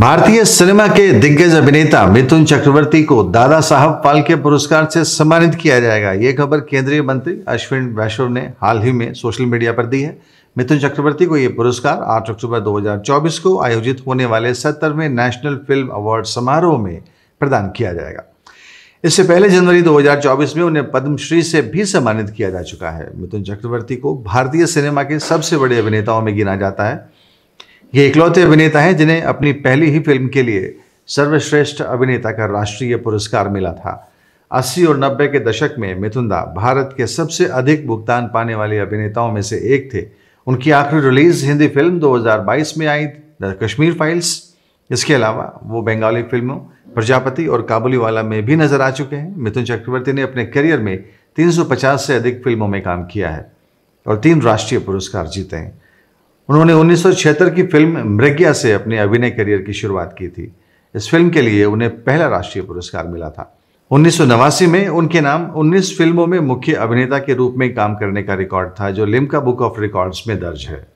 भारतीय सिनेमा के दिग्गज अभिनेता मिथुन चक्रवर्ती को दादा साहब फालके पुरस्कार से सम्मानित किया जाएगा ये खबर केंद्रीय मंत्री अश्विन वैष्णव ने हाल ही में सोशल मीडिया पर दी है मिथुन चक्रवर्ती को ये पुरस्कार 8 अक्टूबर 2024 को आयोजित होने वाले सत्तरवें नेशनल फिल्म अवार्ड समारोह में प्रदान किया जाएगा इससे पहले जनवरी 2024 में उन्हें पद्मश्री से भी सम्मानित किया जा चुका है मिथुन चक्रवर्ती को भारतीय सिनेमा के सबसे बड़े अभिनेताओं में गिना जाता है ये इकलौते अभिनेता हैं जिन्हें अपनी पहली ही फिल्म के लिए सर्वश्रेष्ठ अभिनेता का राष्ट्रीय पुरस्कार मिला था 80 और 90 के दशक में मिथुंदा भारत के सबसे अधिक भुगतान पाने वाले अभिनेताओं में से एक थे उनकी आखिरी रिलीज हिंदी फिल्म 2022 में आई द कश्मीर फाइल्स इसके अलावा वो बंगाली फिल्मों प्रजापति और काबुली वाला में भी नजर आ चुके हैं मिथुन चक्रवर्ती ने अपने करियर में 350 से अधिक फिल्मों में काम किया है और तीन राष्ट्रीय पुरस्कार जीते हैं उन्होंने उन्नीस की फिल्म मृग्या से अपने अभिनय करियर की शुरुआत की थी इस फिल्म के लिए उन्हें पहला राष्ट्रीय पुरस्कार मिला था उन्नीस में उनके नाम 19 फिल्मों में मुख्य अभिनेता के रूप में काम करने का रिकॉर्ड था जो लिम्का बुक ऑफ रिकॉर्ड्स में दर्ज है